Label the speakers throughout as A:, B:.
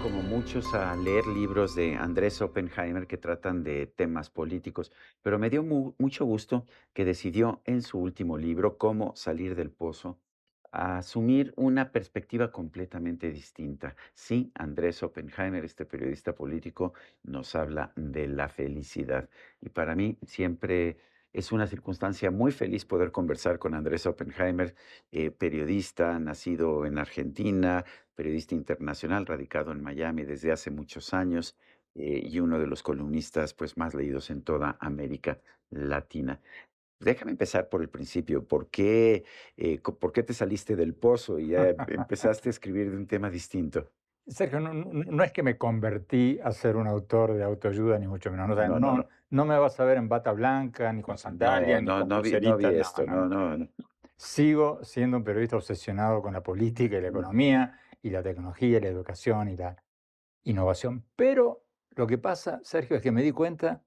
A: como muchos, a leer libros de Andrés Oppenheimer que tratan de temas políticos, pero me dio mucho gusto que decidió en su último libro, Cómo salir del pozo, a asumir una perspectiva completamente distinta. Sí, Andrés Oppenheimer, este periodista político, nos habla de la felicidad. Y para mí siempre es una circunstancia muy feliz poder conversar con Andrés Oppenheimer, eh, periodista, nacido en Argentina, periodista internacional, radicado en Miami desde hace muchos años eh, y uno de los columnistas pues, más leídos en toda América Latina. Déjame empezar por el principio. ¿Por qué, eh, ¿Por qué te saliste del pozo y empezaste a escribir de un tema distinto?
B: Sergio, no, es que me convertí a ser un autor de autoayuda, ni mucho menos. No, no, me vas a ver en bata blanca, ni con sandalias, ni con no, vi, esto, no, Sigo siendo un periodista obsesionado con la política y la economía, y la tecnología, y la educación, y la innovación. Pero lo que pasa, Sergio, es que me di cuenta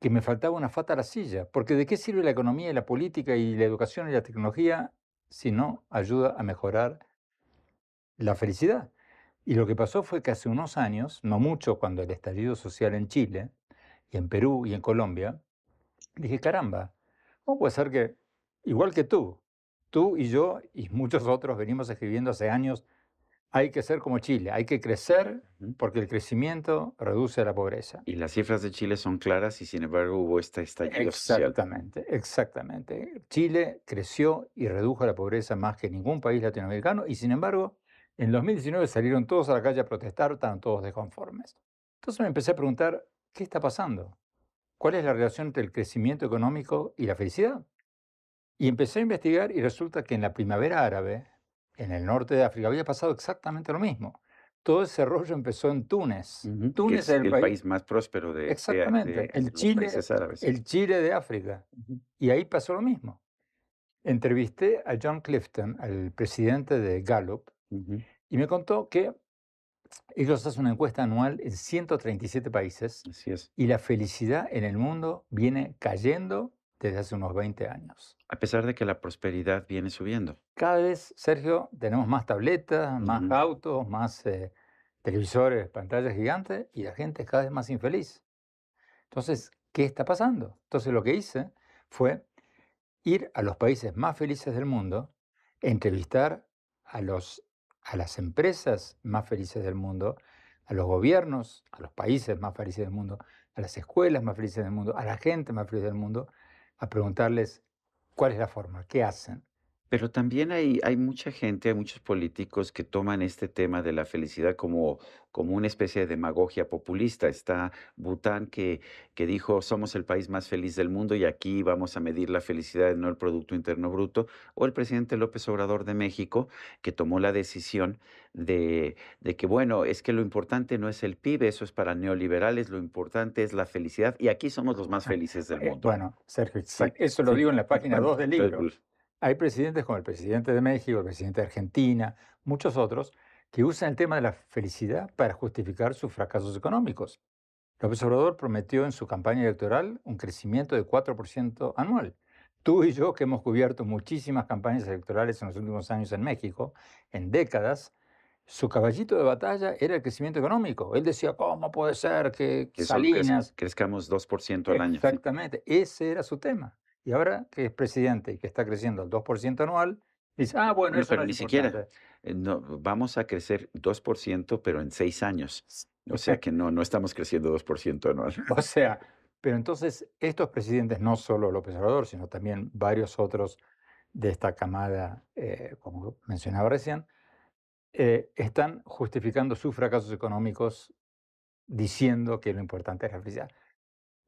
B: que me faltaba una fata a la silla, porque ¿de qué sirve la economía y la política y la educación y la tecnología si no ayuda a mejorar la felicidad? Y lo que pasó fue que hace unos años, no mucho, cuando el estallido social en Chile, y en Perú y en Colombia, dije, caramba, ¿cómo puede ser que, igual que tú, tú y yo y muchos otros venimos escribiendo hace años, hay que ser como Chile, hay que crecer porque el crecimiento reduce la pobreza.
A: Y las cifras de Chile son claras y sin embargo hubo esta estallido Exactamente,
B: exactamente. Chile creció y redujo la pobreza más que ningún país latinoamericano y sin embargo en 2019 salieron todos a la calle a protestar, estaban todos desconformes. Entonces me empecé a preguntar, ¿qué está pasando? ¿Cuál es la relación entre el crecimiento económico y la felicidad? Y empecé a investigar y resulta que en la primavera árabe, en el norte de África, había pasado exactamente lo mismo. Todo ese rollo empezó en Túnez. Túnez es, el, país, más próspero de Exactamente, el, Chile, el Chile de África. Y ahí pasó lo mismo. Entrevisté a John Clifton, al presidente de Gallup, y me contó que ellos hacen una encuesta anual en 137 países. Y la felicidad en el mundo viene cayendo desde hace unos 20 años.
A: A pesar de que la prosperidad viene subiendo.
B: Cada vez, Sergio, tenemos más tabletas, más autos, más eh, televisores, pantallas gigantes y la gente es cada vez más infeliz. Entonces, ¿qué está pasando? Entonces lo que hice fue ir a los países más felices del mundo, entrevistar a los a las empresas más felices del mundo, a los gobiernos, a los países más felices del mundo, a las escuelas más felices del mundo, a la gente más feliz del mundo, a preguntarles cuál es la forma, qué hacen. Pero también
A: hay, mucha gente, hay muchos políticos que toman este tema de la felicidad como, como una especie de demagogia populista. Está Bután que, que dijo, somos el país más feliz del mundo y aquí vamos a medir la felicidad, no el Producto Interno Bruto. O el presidente López Obrador de México, que tomó la decisión de, que, bueno, es que lo importante no es el PIB, eso es para neoliberales, lo importante es la felicidad y aquí somos los más felices
B: del eh, mundo. bueno, Sergio, eso lo digo en la página 2 del libro. Hay presidentes como el presidente de México, el presidente de Argentina, muchos otros, que usan el tema de la felicidad para justificar sus fracasos económicos. López Obrador prometió en su campaña electoral un crecimiento de 4% anual. Tú y yo, que hemos cubierto muchísimas campañas electorales en los últimos años en México, en décadas, su caballito de batalla era el crecimiento económico. Él decía, ¿cómo puede ser que, que Crezcamos 2% al año. Exactamente, ese era su tema. Y ahora que es presidente y que está creciendo al 2% anual, dice, ah, bueno, eso ni siquiera.
A: Eh, vamos a crecer 2%, pero en seis años. O sea que no, no estamos creciendo 2% anual.
B: O sea, pero entonces estos presidentes, no solo López Obrador, sino también varios otros de esta camada, eh, como mencionaba recién, eh, están justificando sus fracasos económicos diciendo que lo importante es la felicidad.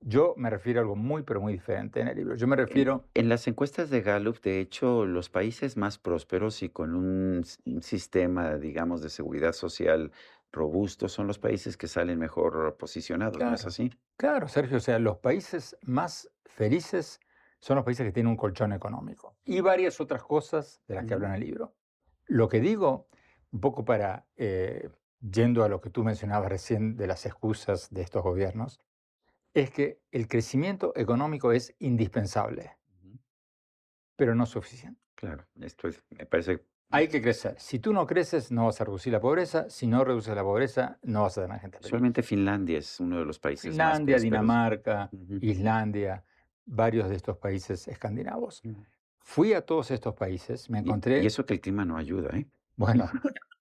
B: Yo me refiero a algo muy, pero muy diferente en el libro. Yo me refiero...
A: En, las encuestas de Gallup, de hecho, los países más prósperos y con un sistema, digamos, de seguridad social robusto
B: son los países que salen mejor posicionados, ¿no es así? Claro, Sergio, o sea, los países más felices son los países que tienen un colchón económico y varias otras cosas de las que hablo habla en el libro. Lo que digo, un poco para, eh, yendo a lo que tú mencionabas recién de las excusas de estos gobiernos, es que el crecimiento económico es indispensable, pero no suficiente. Claro, esto es, me parece... Hay que crecer. Si tú no creces, no vas a reducir la pobreza. Si no reduces la pobreza, no vas a tener gente. Solamente Finlandia es uno de los países. Finlandia, más Dinamarca, Islandia, varios de estos países escandinavos. Mm. Fui a todos estos países, me encontré... y eso que el clima no ayuda, ¿eh? Bueno,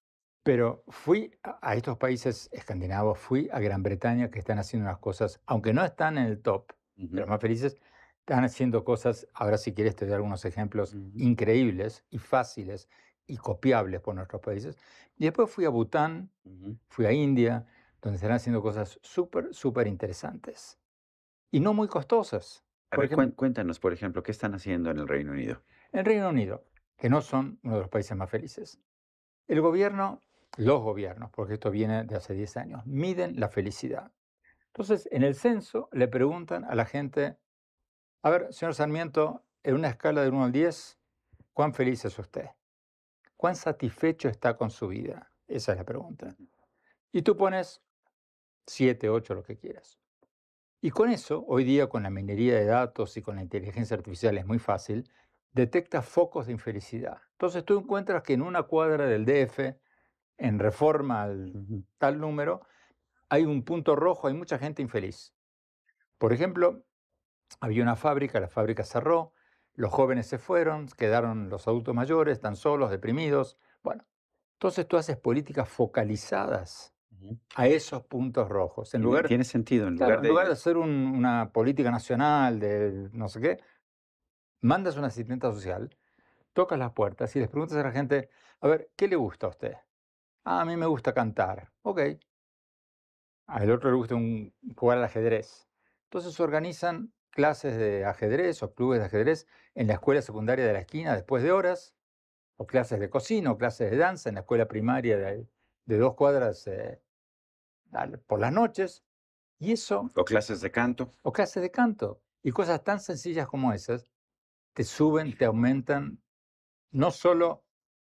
B: Pero fui a estos países escandinavos, fui a Gran Bretaña, que están haciendo unas cosas, aunque no están en el top de los más felices, están haciendo cosas, ahora si quieres te doy algunos ejemplos increíbles y fáciles y copiables por nuestros países. Y después fui a Bután, fui a India, donde están haciendo cosas súper, súper interesantes y no muy costosas. A cuéntanos, por ejemplo, ¿qué están haciendo en el Reino Unido? En Reino Unido, que no son uno de los países más felices, el gobierno los gobiernos, porque esto viene de hace 10 años, miden la felicidad. Entonces, en el censo le preguntan a la gente, a ver, señor Sarmiento, en una escala de 1 al 10, ¿cuán feliz es usted? ¿Cuán satisfecho está con su vida? Esa es la pregunta. Y tú pones 7, 8, lo que quieras. Y con eso, hoy día con la minería de datos y con la inteligencia artificial es muy fácil, detecta focos de infelicidad. Entonces tú encuentras que en una cuadra del DF en reforma al tal número, hay un punto rojo, hay mucha gente infeliz. Por ejemplo, había una fábrica, la fábrica cerró, los jóvenes se fueron, quedaron los adultos mayores, tan solos, deprimidos. Bueno, entonces tú haces políticas focalizadas a esos puntos rojos. En lugar, Tiene sentido. En lugar, de... En lugar de hacer una política nacional de no sé qué, mandas una asistente social, tocas las puertas y les preguntas a la gente, a ver, ¿qué le gusta a usted? Ah, a mí me gusta cantar. Ok. Al otro le gusta jugar al ajedrez. Entonces organizan clases de ajedrez o clubes de ajedrez en la escuela secundaria de la esquina después de horas, o clases de cocina, o clases de danza en la escuela primaria de, dos cuadras eh, por las noches. Y eso... O clases de canto. O clases de canto. Y cosas tan sencillas como esas te suben, te aumentan no solo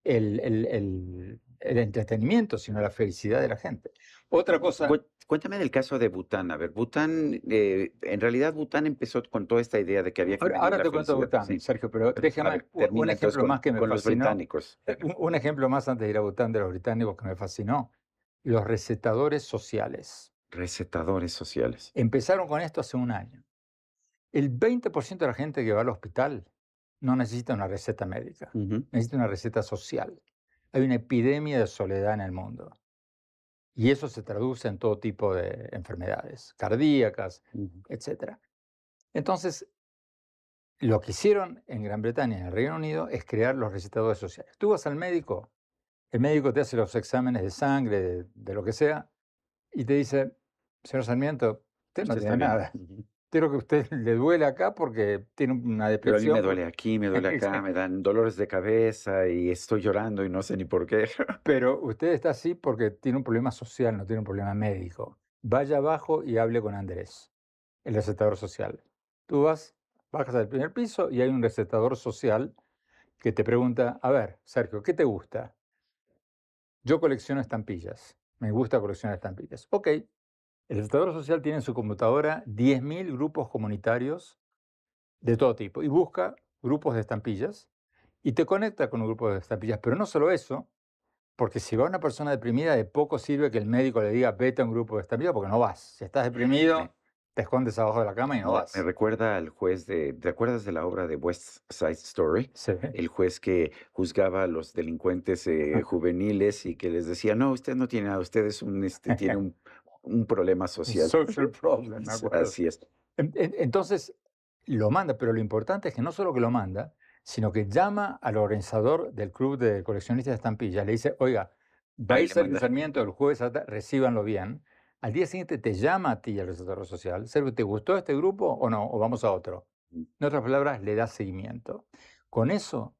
B: el, el, el el entretenimiento, sino la felicidad de la gente.
A: Otra cosa... Cuéntame del caso de Bután. A ver, Bután, eh, en realidad Bután empezó con toda esta idea de que había que... Ahora, ahora te cuento Bután,
B: Sergio, pero, déjame un ejemplo más que me fascinó. los británicos. Eh, un, ejemplo más antes de ir a Bután de los británicos que me fascinó. Los recetadores sociales.
A: Recetadores
B: sociales. Empezaron con esto hace un año. El 20% de la gente que va al hospital no necesita una receta médica, necesita una receta social hay una epidemia de soledad en el mundo. Y eso se traduce en todo tipo de enfermedades cardíacas, etc. Entonces, lo que hicieron en Gran Bretaña y en el Reino Unido es crear los recitadores sociales. Tú vas al médico, el médico te hace los exámenes de sangre, de, lo que sea, y te dice, señor Sarmiento, usted no tiene nada. Quiero que a usted le duele acá porque tiene una depresión. Pero a mí me duele aquí, me duele acá, me
A: dan dolores de cabeza
B: y estoy llorando y no sé ni por qué. Pero usted está así porque tiene un problema social, no tiene un problema médico. Vaya abajo y hable con Andrés, el recetador social. Tú vas, bajas al primer piso y hay un recetador social que te pregunta, a ver, Sergio, ¿qué te gusta? Yo colecciono estampillas, me gusta coleccionar estampillas. Ok, el estado Social tiene en su computadora 10.000 grupos comunitarios de todo tipo y busca grupos de estampillas y te conecta con un grupo de estampillas. Pero no solo eso, porque si va una persona deprimida, de poco sirve que el médico le diga vete a un grupo de estampillas porque no vas. Si estás deprimido, te escondes abajo de la cama y no, vas.
A: Me recuerda al juez de. ¿Te acuerdas de la obra de West Side Story? Sí. El juez que juzgaba a los delincuentes eh, juveniles y que les decía: No, usted no tiene nada, usted es un, este, tiene un
B: un problema social. Social problem, Así es. Entonces, lo manda, pero lo importante es que no solo que lo manda, sino que llama al organizador del club de coleccionistas de estampillas, le dice, oiga, va a ir el jueves, recíbanlo bien. Al día siguiente te llama a ti al organizador social, ¿te gustó este grupo o no? O vamos a otro. Mm. En otras palabras, le da seguimiento. Con eso,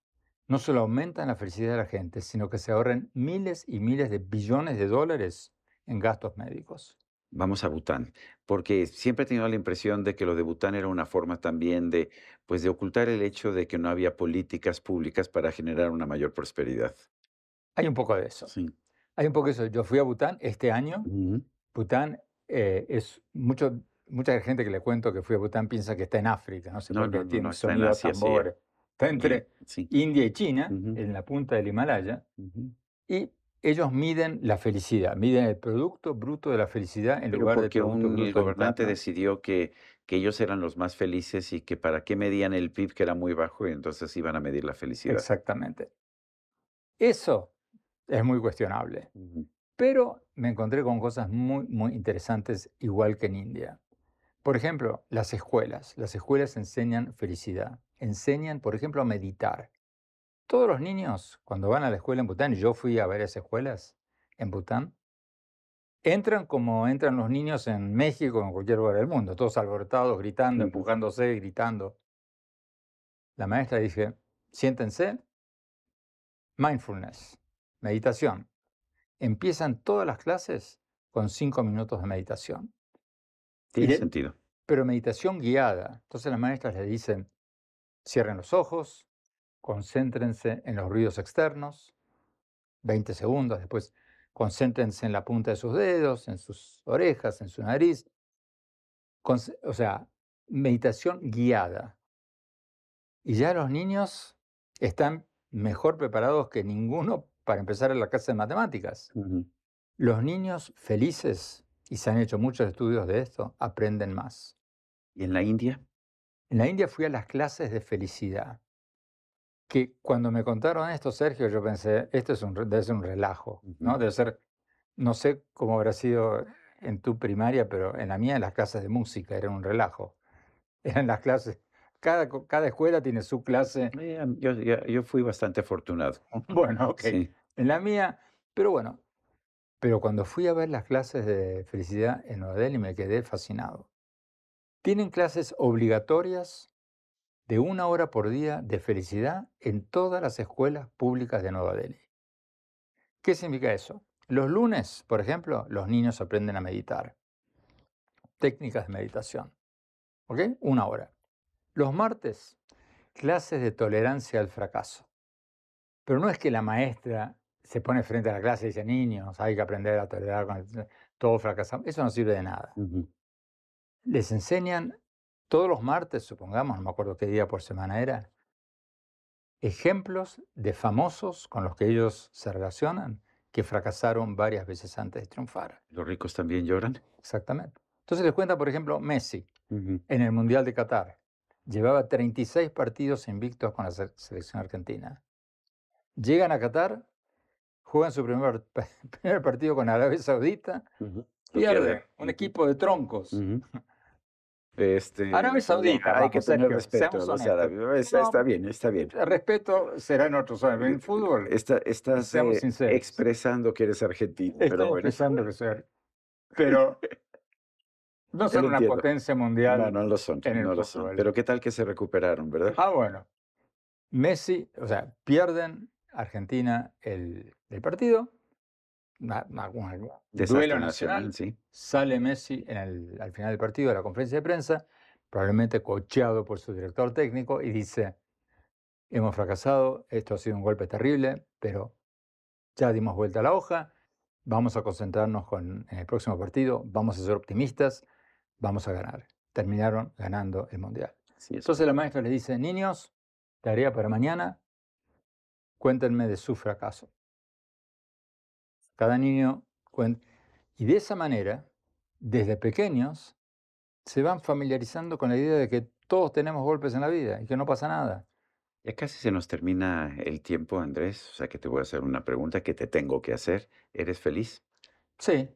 B: no solo aumentan la felicidad de la gente, sino que se ahorran miles y miles de billones de dólares en gastos médicos.
A: Vamos a Bután, porque siempre he tenido la impresión de que lo de Bután era una forma también de, pues, de ocultar el hecho de que no había políticas públicas para generar una mayor prosperidad.
B: Hay un poco de eso. Sí. Hay un poco de eso. Yo fui a Bután este año. Bután eh, es mucho, mucha gente que le cuento que fui a Bután piensa que está en África, no sé por qué no, no, está en Asia, Está entre India y China, en la punta del Himalaya. Y ellos miden la felicidad, miden el Producto
A: Bruto de la Felicidad en lugar de que un, gobernante decidió que, ellos eran los más felices y que para qué medían el PIB que era muy bajo y entonces iban a medir la felicidad.
B: Exactamente. Eso es muy cuestionable. Pero me encontré con cosas muy, muy interesantes, igual que en India. Por ejemplo, las escuelas. Las escuelas enseñan felicidad. Enseñan, por ejemplo, a meditar. Todos los niños, cuando van a la escuela en Bután, y yo fui a varias escuelas en Bután, entran como entran los niños en México, en cualquier lugar del mundo, todos alborotados, gritando, empujándose, gritando. La maestra dice, siéntense, mindfulness, meditación. Empiezan todas las clases con cinco minutos de meditación. Tiene sentido. Pero meditación guiada. Entonces las maestras le dicen, cierren los ojos, concéntrense en los ruidos externos, 20 segundos, después concéntrense en la punta de sus dedos, en sus orejas, en su nariz. o sea, meditación guiada. Y ya los niños están mejor preparados que ninguno para empezar en la clase de matemáticas. Los niños felices, y se han hecho muchos estudios de esto, aprenden más. ¿Y en la India? En la India fui a las clases de felicidad que cuando me contaron esto, Sergio, yo pensé, esto es un, debe ser un relajo, ¿no? Debe ser, no sé cómo habrá sido en tu primaria, pero en la mía en las clases de música era un relajo. Eran las clases, cada, cada escuela tiene su clase. Eh, yo, fui bastante afortunado. Bueno, ok. En la mía, pero bueno, pero cuando fui a ver las clases de felicidad en Nueva Delhi me quedé fascinado. Tienen clases obligatorias de una hora por día de felicidad en todas las escuelas públicas de Nueva Delhi. ¿Qué significa eso? Los lunes, por ejemplo, los niños aprenden a meditar. Técnicas de meditación. ¿Ok? Una hora. Los martes, clases de tolerancia al fracaso. Pero no es que la maestra se pone frente a la clase y dice, niños, hay que aprender a tolerar, con todo fracaso. Eso no sirve de nada. Les enseñan todos los martes, supongamos, no me acuerdo qué día por semana era, ejemplos de famosos con los que ellos se relacionan que fracasaron varias veces antes de triunfar. ¿Los ricos también lloran? Exactamente. Entonces les cuenta, por ejemplo, Messi en el Mundial de Qatar. Llevaba 36 partidos invictos con la selección argentina. Llegan a Qatar, juegan su primer, primer partido con Arabia Saudita, pierde, pierden. Un equipo de troncos. Este, Arabia pues, Saudita. Hay que tener respeto está bien, está bien. El respeto será en otros ámbitos. En fútbol. Está, estás eh,
A: expresando que eres argentino. pero Pero
B: no son una potencia
A: mundial. No, no lo son. no lo son. Pero qué tal que se recuperaron, ¿verdad? Ah, bueno.
B: Messi, o sea, pierden Argentina el, el partido duelo nacional. sí. Sale Messi al final del partido de la conferencia de prensa, probablemente cocheado por su director técnico, y dice, hemos fracasado, esto ha sido un golpe terrible, pero ya dimos vuelta a la hoja, vamos a concentrarnos con, en el próximo partido, vamos a ser optimistas, vamos a ganar. Terminaron ganando el Mundial. Entonces la maestra le dice, niños, tarea para mañana, cuéntenme de su fracaso. Cada niño cuenta. Y de esa manera, desde pequeños, se van familiarizando con la idea de que todos tenemos golpes en la vida y que no pasa nada.
A: Ya casi se nos termina el tiempo, Andrés, o sea que te voy a hacer una pregunta que te tengo que hacer. ¿Eres feliz? Sí.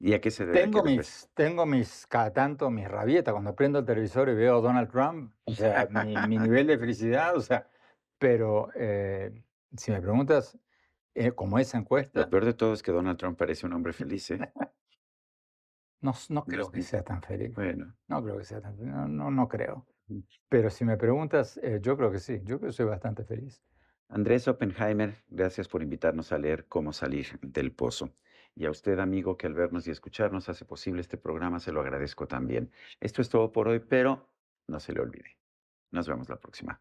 A: ¿Y a qué se debe? Tengo, mis,
B: tengo mis, cada tanto, mis rabietas. Cuando prendo el televisor y veo a Donald Trump, o sea, mi, nivel de felicidad, o sea, pero eh, si me preguntas, eh, como esa encuesta.
A: Lo peor de todo es que Donald Trump parece un hombre feliz. ¿eh?
B: no, creo que este, sea tan feliz. Bueno. No creo que sea tan feliz. No, no, creo. Mm. Pero si me preguntas, eh, yo creo que sí. Yo creo que soy bastante feliz. Andrés Oppenheimer,
A: gracias por invitarnos a leer Cómo salir del pozo. Y a usted, amigo, que al vernos y escucharnos hace posible este programa, se lo agradezco también. Esto es todo por hoy, pero no se le olvide. Nos vemos la próxima.